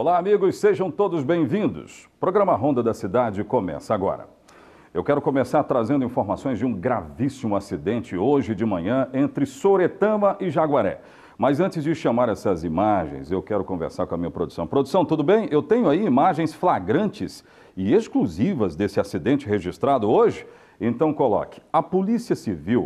Olá, amigos, sejam todos bem-vindos. programa Ronda da Cidade começa agora. Eu quero começar trazendo informações de um gravíssimo acidente hoje de manhã entre Soretama e Jaguaré. Mas antes de chamar essas imagens, eu quero conversar com a minha produção. Produção, tudo bem? Eu tenho aí imagens flagrantes e exclusivas desse acidente registrado hoje. Então coloque. A Polícia Civil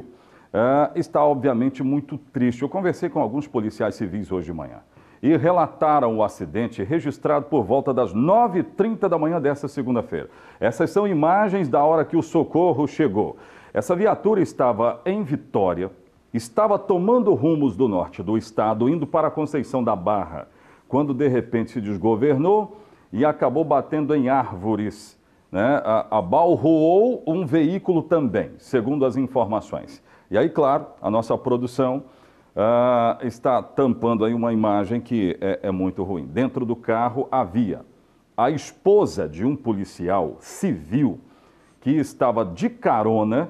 uh, está obviamente muito triste. Eu conversei com alguns policiais civis hoje de manhã e relataram o acidente registrado por volta das 9h30 da manhã desta segunda-feira. Essas são imagens da hora que o socorro chegou. Essa viatura estava em Vitória, estava tomando rumos do norte do estado, indo para a Conceição da Barra, quando de repente se desgovernou e acabou batendo em árvores. Né? Abalroou um veículo também, segundo as informações. E aí, claro, a nossa produção ah, está tampando aí uma imagem que é, é muito ruim. Dentro do carro havia a esposa de um policial civil que estava de carona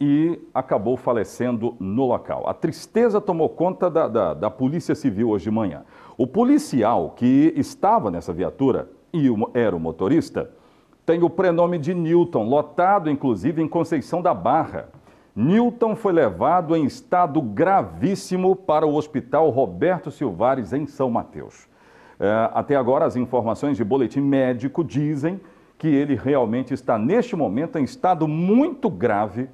e acabou falecendo no local. A tristeza tomou conta da, da, da, Polícia Civil hoje de manhã. O policial que estava nessa viatura e era o motorista tem o prenome de Newton, lotado inclusive em Conceição da Barra. Newton foi levado em estado gravíssimo para o Hospital Roberto Silvares, em São Mateus. É, até agora, as informações de boletim médico dizem que ele realmente está, neste momento, em estado muito grave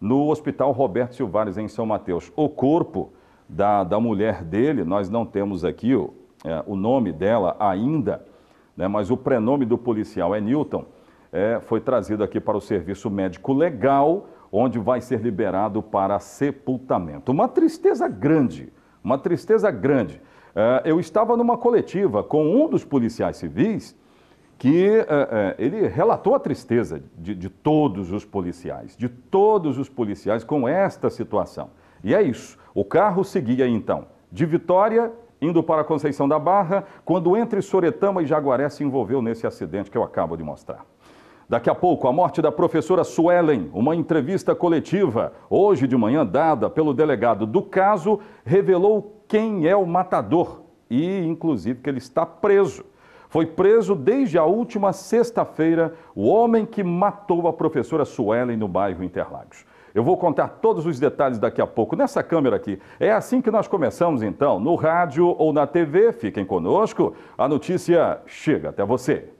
no Hospital Roberto Silvares, em São Mateus. O corpo da, da mulher dele, nós não temos aqui o, é, o nome dela ainda, né, mas o prenome do policial é Newton, é, foi trazido aqui para o serviço médico legal onde vai ser liberado para sepultamento. Uma tristeza grande, uma tristeza grande. É, eu estava numa coletiva com um dos policiais civis que é, é, ele relatou a tristeza de, de todos os policiais, de todos os policiais com esta situação. E é isso. O carro seguia então de Vitória indo para Conceição da Barra, quando entre Soretama e Jaguaré se envolveu nesse acidente que eu acabo de mostrar. Daqui a pouco, a morte da professora Suelen, uma entrevista coletiva, hoje de manhã dada pelo delegado do caso, revelou quem é o matador e, inclusive, que ele está preso. Foi preso desde a última sexta-feira o homem que matou a professora Suelen no bairro Interlagos. Eu vou contar todos os detalhes daqui a pouco nessa câmera aqui. É assim que nós começamos então, no rádio ou na TV. Fiquem conosco, a notícia chega até você.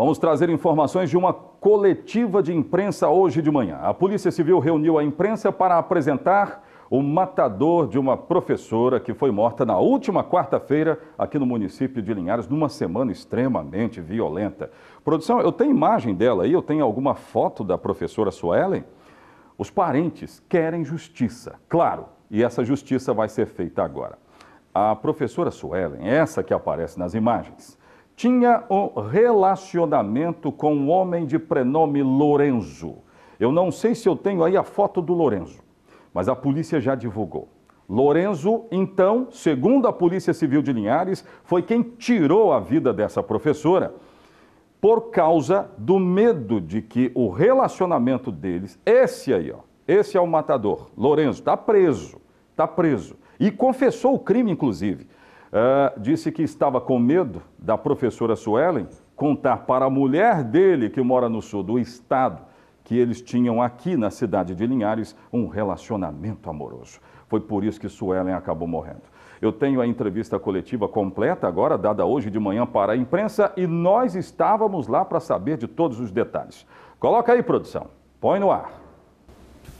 Vamos trazer informações de uma coletiva de imprensa hoje de manhã. A Polícia Civil reuniu a imprensa para apresentar o matador de uma professora que foi morta na última quarta-feira aqui no município de Linhares, numa semana extremamente violenta. Produção, eu tenho imagem dela aí, eu tenho alguma foto da professora Suelen? Os parentes querem justiça, claro, e essa justiça vai ser feita agora. A professora Suelen, essa que aparece nas imagens, tinha um relacionamento com um homem de prenome Lorenzo. Eu não sei se eu tenho aí a foto do Lorenzo, mas a polícia já divulgou. Lorenzo, então, segundo a Polícia Civil de Linhares, foi quem tirou a vida dessa professora por causa do medo de que o relacionamento deles, esse aí, ó, esse é o matador, Lorenzo, está preso, está preso. E confessou o crime, inclusive. Uh, disse que estava com medo da professora Suellen contar para a mulher dele, que mora no sul do estado, que eles tinham aqui na cidade de Linhares um relacionamento amoroso. Foi por isso que Suellen acabou morrendo. Eu tenho a entrevista coletiva completa agora, dada hoje de manhã para a imprensa, e nós estávamos lá para saber de todos os detalhes. Coloca aí, produção. Põe no ar.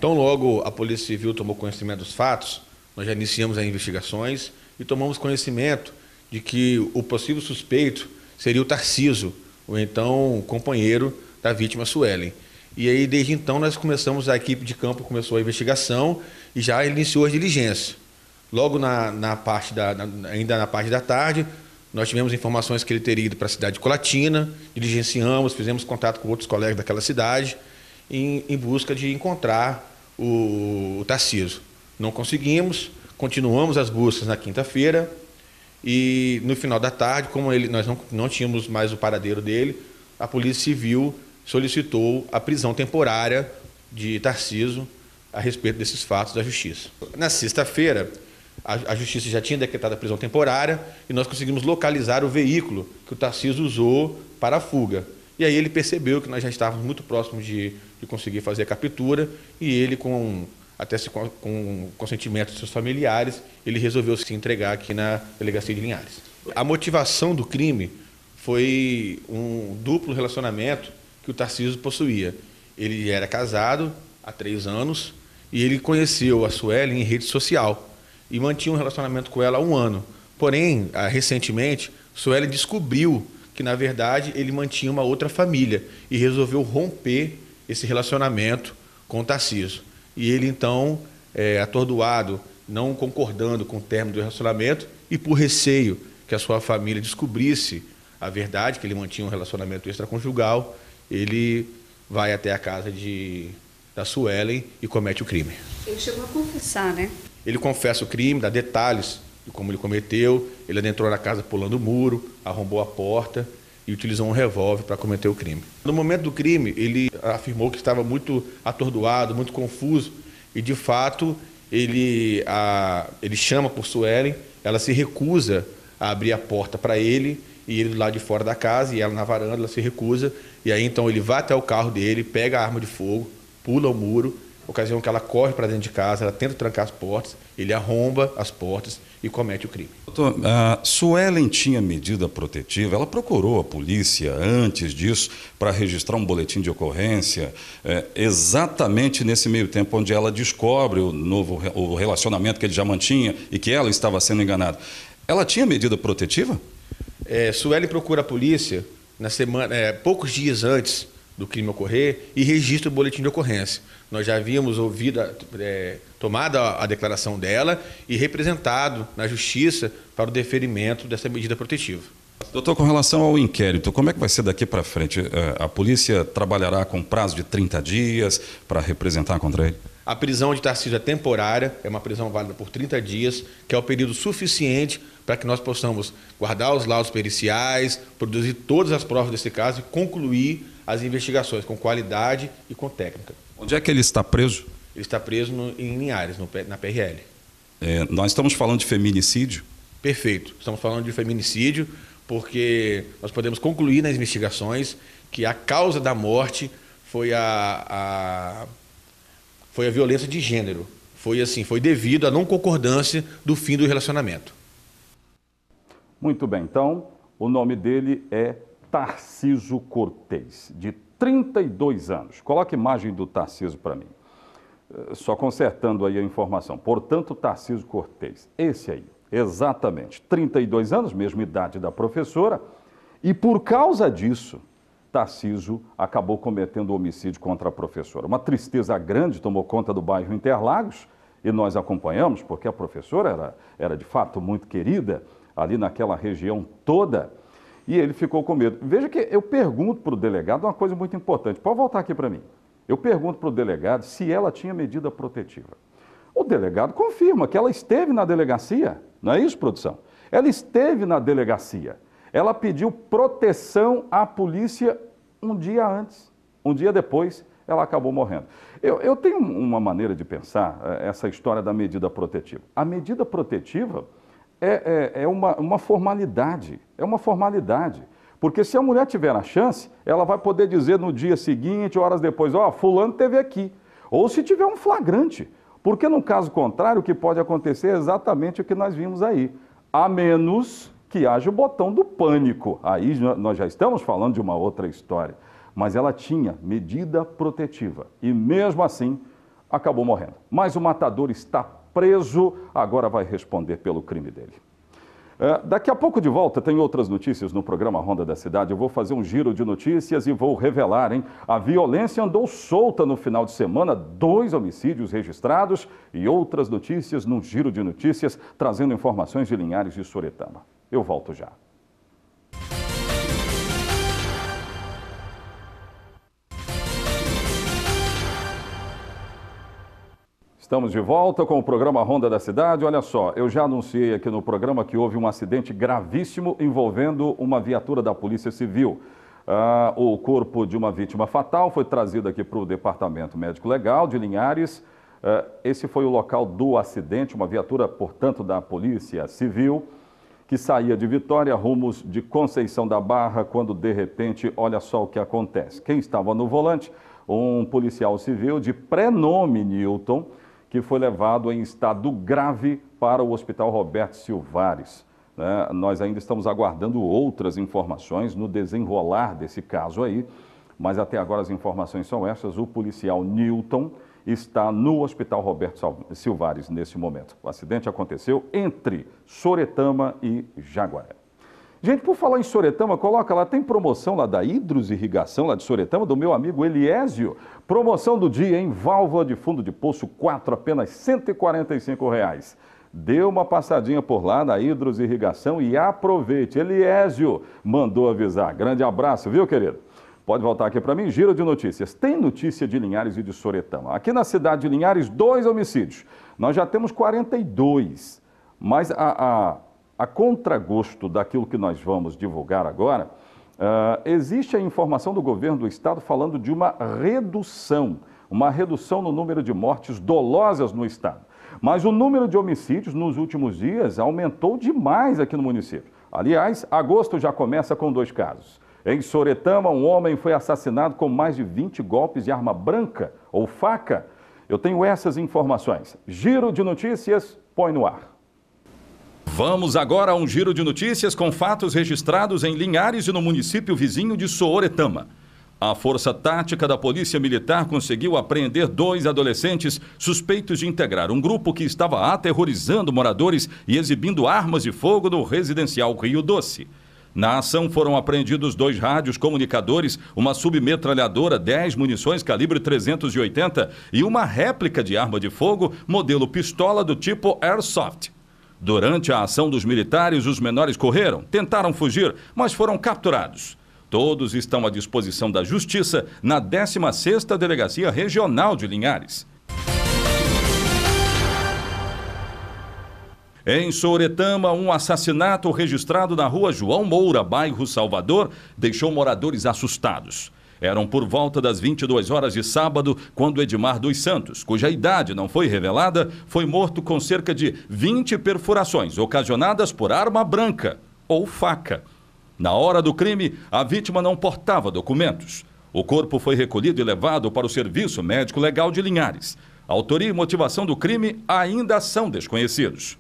Tão logo a Polícia Civil tomou conhecimento dos fatos, nós já iniciamos as investigações e tomamos conhecimento de que o possível suspeito seria o Tarciso, o então companheiro da vítima Suelen. E aí, desde então, nós começamos, a equipe de campo começou a investigação e já iniciou as diligências. Logo na, na parte da, na, ainda na parte da tarde, nós tivemos informações que ele teria ido para a cidade de Colatina, diligenciamos, fizemos contato com outros colegas daquela cidade em, em busca de encontrar o, o Tarciso. Não conseguimos, Continuamos as buscas na quinta-feira e no final da tarde, como ele, nós não, não tínhamos mais o paradeiro dele, a Polícia Civil solicitou a prisão temporária de Tarciso a respeito desses fatos da Justiça. Na sexta-feira, a, a, Justiça já tinha decretado a prisão temporária e nós conseguimos localizar o veículo que o Tarciso usou para a fuga. E aí ele percebeu que nós já estávamos muito próximos de, de conseguir fazer a captura e ele, com até se, com o consentimento de seus familiares, ele resolveu se entregar aqui na delegacia de Linhares. A motivação do crime foi um duplo relacionamento que o Tarcísio possuía. Ele era casado há três anos e ele conheceu a Sueli em rede social e mantinha um relacionamento com ela há um ano. Porém, ah, recentemente, Sueli descobriu que, na verdade, ele mantinha uma outra família e resolveu romper esse relacionamento com o Tarcísio. E ele, então, é, atordoado, não concordando com o termo do relacionamento e por receio que a sua família descobrisse a verdade, que ele mantinha um relacionamento extraconjugal, ele vai até a casa de, da Suelen e comete o crime. Ele chegou a confessar, né? Ele confessa o crime, dá detalhes de como ele cometeu. Ele adentrou na casa pulando o muro, arrombou a porta e utilizou um revólver para cometer o crime. No momento do crime, ele afirmou que estava muito atordoado, muito confuso, e de fato ele, a, ele chama por Suelen, ela se recusa a abrir a porta para ele, e ele lá de fora da casa, e ela na varanda, ela se recusa, e aí então ele vai até o carro dele, pega a arma de fogo, pula o muro, ocasião que ela corre para dentro de casa, ela tenta trancar as portas, ele arromba as portas e comete o crime. Doutor, a Suelen tinha medida protetiva, ela procurou a polícia antes disso para registrar um boletim de ocorrência, é, exatamente nesse meio tempo onde ela descobre o novo o relacionamento que ele já mantinha e que ela estava sendo enganada. Ela tinha medida protetiva? É, procura a polícia na semana, é, poucos dias antes do crime ocorrer e registra o boletim de ocorrência. Nós já havíamos ouvido, é, tomado a, a, declaração dela e representado na Justiça para o deferimento dessa medida protetiva. Doutor, com relação ao inquérito, como é que vai ser daqui para frente? É, a polícia trabalhará com prazo de 30 dias para representar contra ele? A prisão de Tarcísio é temporária, é uma prisão válida por 30 dias, que é o período suficiente para que nós possamos guardar os laudos periciais, produzir todas as provas desse caso e concluir as investigações com qualidade e com técnica. Onde é que ele está preso? Ele está preso no, em Linhares, no, na PRL. É, nós estamos falando de feminicídio? Perfeito. Estamos falando de feminicídio porque nós podemos concluir nas investigações que a causa da morte foi a, a foi a violência de gênero. Foi assim, foi devido à não concordância do fim do relacionamento. Muito bem, então o nome dele é Tarciso Cortez, de 32 anos. Coloca a imagem do Tarciso para mim. Eh, só consertando aí a informação. Portanto, Tarciso Cortez, esse aí, exatamente, 32 anos, mesma idade da professora, e por causa disso, Tarciso acabou cometendo homicídio contra a professora. Uma tristeza grande tomou conta do bairro Interlagos e nós acompanhamos, porque a professora era, era de fato muito querida ali naquela região toda. E ele ficou com medo. Veja que eu pergunto para o delegado uma coisa muito importante. Pode voltar aqui para mim. Eu pergunto para o delegado se ela tinha medida protetiva. O delegado confirma que ela esteve na delegacia. Não é isso, produção? Ela esteve na delegacia. Ela pediu proteção à polícia um dia antes, um dia depois, ela acabou morrendo. Eu, eu tenho uma maneira de pensar eh, essa história da medida protetiva. A medida protetiva é, é, é uma, uma formalidade. É uma formalidade. Porque se a mulher tiver a chance, ela vai poder dizer no dia seguinte, horas depois, ó, oh, fulano teve aqui. Ou se tiver um flagrante. Porque no caso contrário, o que pode acontecer é exatamente o que nós vimos aí. A menos que haja o botão do pânico. Aí nós já estamos falando de uma outra história. Mas ela tinha medida protetiva e mesmo assim acabou morrendo. Mas o matador está preso, agora vai responder pelo crime dele. É, daqui a pouco de volta tem outras notícias no programa Ronda da Cidade. Eu vou fazer um giro de notícias e vou revelar, hein? A violência andou solta no final de semana, dois homicídios registrados e outras notícias num giro de notícias trazendo informações de Linhares de Soretama. Eu volto já. Estamos de volta com o programa Ronda da Cidade. Olha só, eu já anunciei aqui no programa que houve um acidente gravíssimo envolvendo uma viatura da Polícia Civil. Ah, o corpo de uma vítima fatal foi trazido aqui para o Departamento Médico Legal de Linhares. Ah, esse foi o local do acidente, uma viatura, portanto, da Polícia Civil, que saía de Vitória rumos de Conceição da Barra, quando de repente, olha só o que acontece. Quem estava no volante? Um policial civil de prenome Newton que foi levado em estado grave para o Hospital Roberto Silvares. Né? nós ainda estamos aguardando outras informações no desenrolar desse caso aí, mas até agora as informações são essas. O policial Newton está no Hospital Roberto Silvares nesse momento. O acidente aconteceu entre Soretama e Jaguaré. Gente, por falar em Soretama, coloca lá, tem promoção lá da Hidros Irrigação lá de Soretama, do meu amigo Eliésio. Promoção do dia, em Válvula de fundo de poço 4, apenas R$ 145. Reais. Dê uma passadinha por lá na Irrigação e aproveite. Eliésio mandou avisar. Grande abraço, viu, querido? Pode voltar aqui para mim, giro de notícias. Tem notícia de Linhares e de Soretama. Aqui na cidade de Linhares, dois homicídios. Nós já temos 42, mas a, a a contragosto daquilo que nós vamos divulgar agora, uh, existe a informação do governo do estado falando de uma redução, uma redução no número de mortes dolosas no estado. Mas o número de homicídios nos últimos dias aumentou demais aqui no município. Aliás, agosto já começa com dois casos. Em Soretama, um homem foi assassinado com mais de 20 golpes de arma branca ou faca. Eu tenho essas informações. Giro de notícias, põe no ar. Vamos agora a um giro de notícias com fatos registrados em Linhares e no município vizinho de Sooretama. A força tática da Polícia Militar conseguiu apreender dois adolescentes suspeitos de integrar um grupo que estava aterrorizando moradores e exibindo armas de fogo no residencial Rio Doce. Na ação foram apreendidos dois rádios comunicadores, uma submetralhadora 10 munições calibre 380 e uma réplica de arma de fogo modelo pistola do tipo Airsoft. Durante a ação dos militares, os menores correram, tentaram fugir, mas foram capturados. Todos estão à disposição da Justiça na 16ª Delegacia Regional de Linhares. Em Souretama, um assassinato registrado na rua João Moura, bairro Salvador, deixou moradores assustados. Eram por volta das 22 horas de sábado quando Edmar dos Santos, cuja idade não foi revelada, foi morto com cerca de 20 perfurações ocasionadas por arma branca ou faca. Na hora do crime, a vítima não portava documentos. O corpo foi recolhido e levado para o Serviço Médico Legal de Linhares. A autoria e motivação do crime ainda são desconhecidos.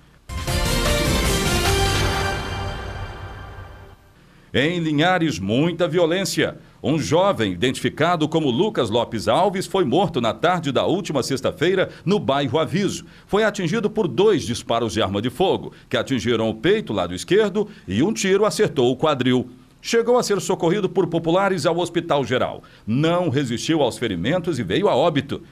Em Linhares, muita violência. Um jovem, identificado como Lucas Lopes Alves, foi morto na tarde da última sexta-feira no bairro Aviso. Foi atingido por dois disparos de arma de fogo, que atingiram o peito, lado esquerdo, e um tiro acertou o quadril. Chegou a ser socorrido por populares ao Hospital Geral. Não resistiu aos ferimentos e veio a óbito.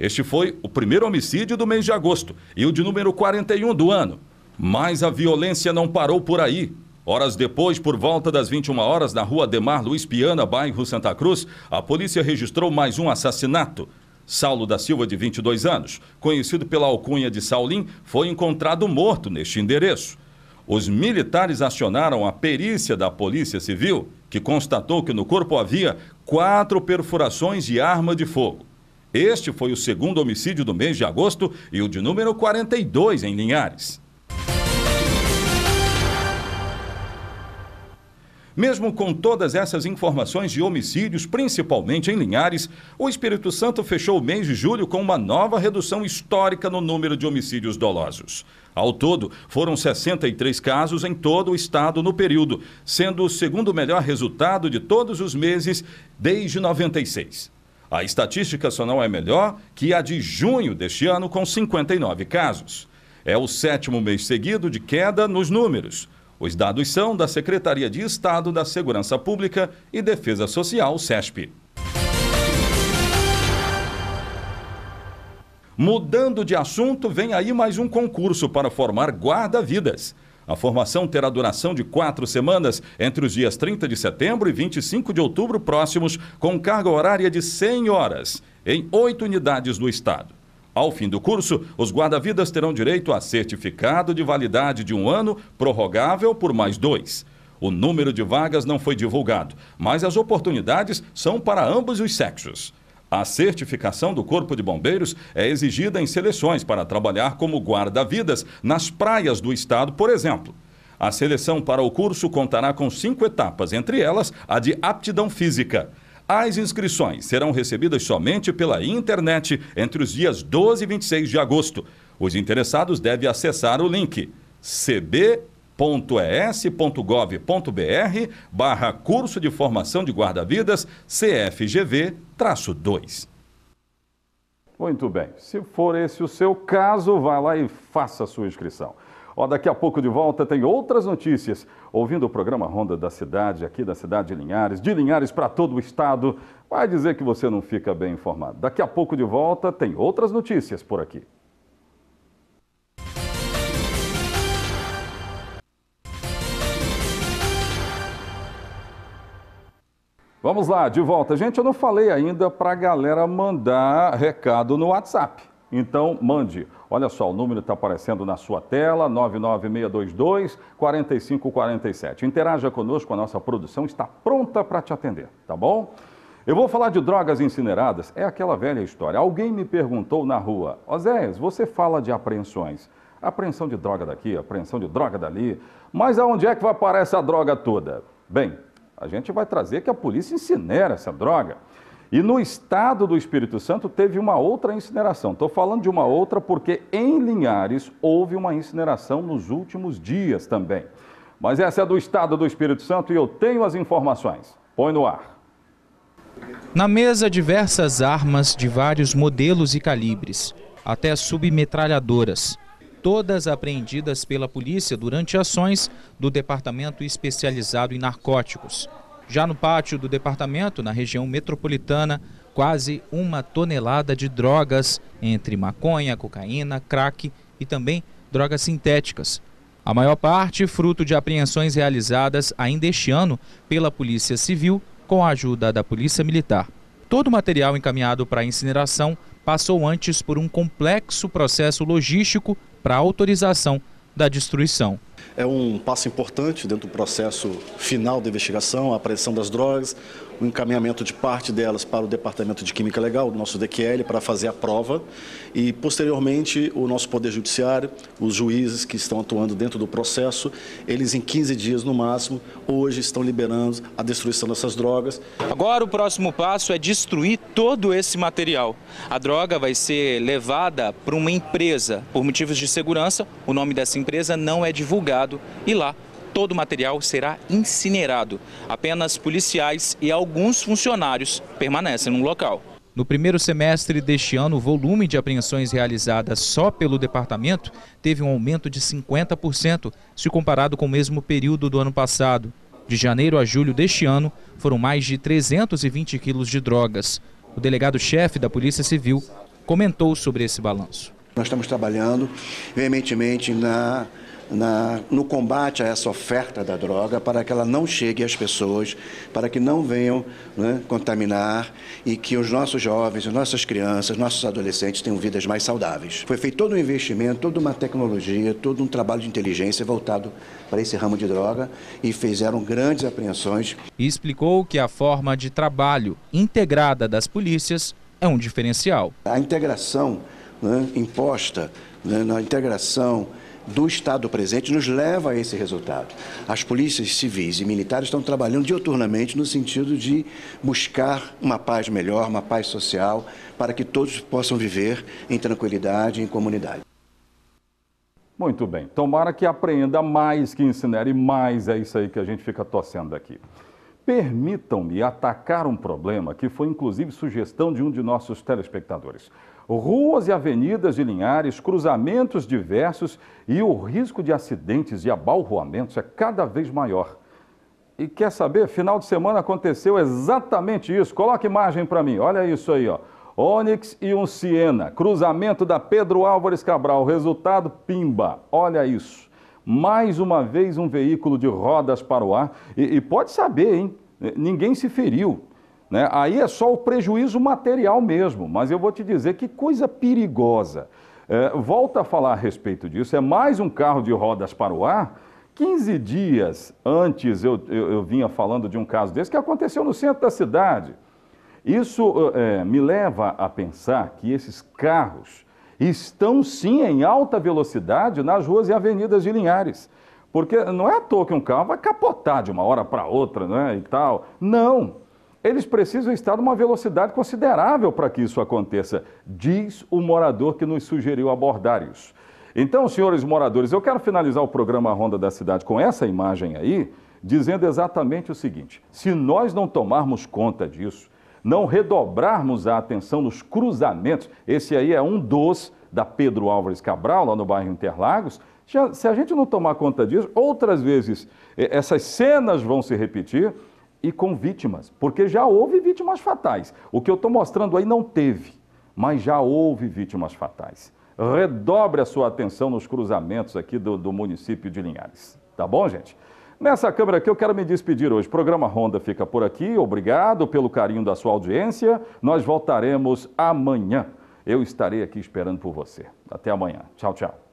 Este foi o primeiro homicídio do mês de agosto e o de número 41 do ano. Mas a violência não parou por aí. Horas depois, por volta das 21 horas, na rua Demar Luiz Piana, bairro Santa Cruz, a polícia registrou mais um assassinato. Saulo da Silva, de 22 anos, conhecido pela alcunha de Saulim, foi encontrado morto neste endereço. Os militares acionaram a perícia da Polícia Civil, que constatou que no corpo havia quatro perfurações de arma de fogo. Este foi o segundo homicídio do mês de agosto e o de número 42 em Linhares. Mesmo com todas essas informações de homicídios, principalmente em Linhares, o Espírito Santo fechou o mês de julho com uma nova redução histórica no número de homicídios dolosos. Ao todo, foram 63 casos em todo o estado no período, sendo o segundo melhor resultado de todos os meses desde 96. A estatística só não é melhor que a de junho deste ano, com 59 casos. É o sétimo mês seguido de queda nos números. Os dados são da Secretaria de Estado da Segurança Pública e Defesa Social, SESP. Mudando de assunto, vem aí mais um concurso para formar guarda-vidas. A formação terá duração de quatro semanas, entre os dias 30 de setembro e 25 de outubro próximos, com carga horária de 100 horas, em oito unidades do Estado. Ao fim do curso, os guarda-vidas terão direito a certificado de validade de um ano, prorrogável por mais dois. O número de vagas não foi divulgado, mas as oportunidades são para ambos os sexos. A certificação do Corpo de Bombeiros é exigida em seleções para trabalhar como guarda-vidas nas praias do estado, por exemplo. A seleção para o curso contará com cinco etapas, entre elas a de aptidão física. As inscrições serão recebidas somente pela internet entre os dias 12 e 26 de agosto. Os interessados devem acessar o link cb.es.gov.br barra curso de formação de guarda-vidas CFGV-2. Muito bem. Se for esse o seu caso, vá lá e faça a sua inscrição. Ó, daqui a pouco de volta tem outras notícias. Ouvindo o programa Ronda da Cidade, aqui da cidade de Linhares, de Linhares para todo o estado, vai dizer que você não fica bem informado. Daqui a pouco de volta tem outras notícias por aqui. Vamos lá, de volta. Gente, eu não falei ainda para a galera mandar recado no WhatsApp. Então, mande. Olha só, o número está aparecendo na sua tela, 99622-4547. Interaja conosco, a nossa produção está pronta para te atender, tá bom? Eu vou falar de drogas incineradas, é aquela velha história. Alguém me perguntou na rua, Oséias, você fala de apreensões. Apreensão de droga daqui, apreensão de droga dali, mas aonde é que vai parar essa droga toda? Bem, a gente vai trazer que a polícia incinera essa droga. E no estado do Espírito Santo teve uma outra incineração. Estou falando de uma outra porque em Linhares houve uma incineração nos últimos dias também. Mas essa é do estado do Espírito Santo e eu tenho as informações. Põe no ar. Na mesa, diversas armas de vários modelos e calibres, até submetralhadoras, todas apreendidas pela polícia durante ações do Departamento Especializado em Narcóticos. Já no pátio do departamento, na região metropolitana, quase uma tonelada de drogas, entre maconha, cocaína, crack e também drogas sintéticas. A maior parte fruto de apreensões realizadas ainda este ano pela Polícia Civil com a ajuda da Polícia Militar. Todo o material encaminhado para incineração passou antes por um complexo processo logístico para autorização da destruição. É um passo importante dentro do processo final da investigação, a apreensão das drogas, o encaminhamento de parte delas para o Departamento de Química Legal, do nosso DQL, para fazer a prova e, posteriormente, o nosso Poder Judiciário, os juízes que estão atuando dentro do processo, eles em 15 dias no máximo, hoje estão liberando a destruição dessas drogas. Agora o próximo passo é destruir todo esse material. A droga vai ser levada para uma empresa. Por motivos de segurança, o nome dessa empresa não é divulgado e lá todo o material será incinerado. Apenas policiais e alguns funcionários permanecem no local. No primeiro semestre deste ano, o volume de apreensões realizadas só pelo departamento teve um aumento de 50% se comparado com o mesmo período do ano passado. De janeiro a julho deste ano, foram mais de 320 quilos de drogas. O delegado-chefe da Polícia Civil comentou sobre esse balanço. Nós estamos trabalhando veementemente na na, no combate a essa oferta da droga para que ela não chegue às pessoas, para que não venham né, contaminar e que os nossos jovens, as nossas crianças, nossos adolescentes tenham vidas mais saudáveis. Foi feito todo um investimento, toda uma tecnologia, todo um trabalho de inteligência voltado para esse ramo de droga e fizeram grandes apreensões. E explicou que a forma de trabalho integrada das polícias é um diferencial. A integração né, imposta né, na integração do Estado presente nos leva a esse resultado. As polícias civis e militares estão trabalhando dioturnamente no sentido de buscar uma paz melhor, uma paz social, para que todos possam viver em tranquilidade, em comunidade. Muito bem. Tomara que aprenda mais, que incinere mais, é isso aí que a gente fica torcendo aqui. Permitam-me atacar um problema que foi inclusive sugestão de um de nossos telespectadores ruas e avenidas de Linhares, cruzamentos diversos e o risco de acidentes e abalroamentos é cada vez maior. E quer saber? Final de semana aconteceu exatamente isso. Coloca imagem para mim. Olha isso aí, ó. Onix e um Siena. Cruzamento da Pedro Álvares Cabral. Resultado, pimba. Olha isso. Mais uma vez um veículo de rodas para o ar. E, e pode saber, hein? Ninguém se feriu. Né? Aí é só o prejuízo material mesmo, mas eu vou te dizer que coisa perigosa. É, volta a falar a respeito disso, é mais um carro de rodas para o ar. 15 dias antes eu, eu, eu vinha falando de um caso desse que aconteceu no centro da cidade. Isso é, é, me leva a pensar que esses carros estão sim em alta velocidade nas ruas e avenidas de Linhares. Porque não é à toa que um carro vai capotar de uma hora para outra, né, e tal. Não, eles precisam estar numa velocidade considerável para que isso aconteça, diz o morador que nos sugeriu abordar isso. Então, senhores moradores, eu quero finalizar o programa Ronda da Cidade com essa imagem aí, dizendo exatamente o seguinte: se nós não tomarmos conta disso, não redobrarmos a atenção nos cruzamentos, esse aí é um dos da Pedro Álvares Cabral, lá no bairro Interlagos, se a gente não tomar conta disso, outras vezes essas cenas vão se repetir e com vítimas, porque já houve vítimas fatais. O que eu estou mostrando aí não teve, mas já houve vítimas fatais. Redobre a sua atenção nos cruzamentos aqui do, do município de Linhares. Tá bom, gente? Nessa câmera aqui eu quero me despedir hoje. O programa Ronda fica por aqui. Obrigado pelo carinho da sua audiência. Nós voltaremos amanhã. Eu estarei aqui esperando por você. Até amanhã. Tchau, tchau.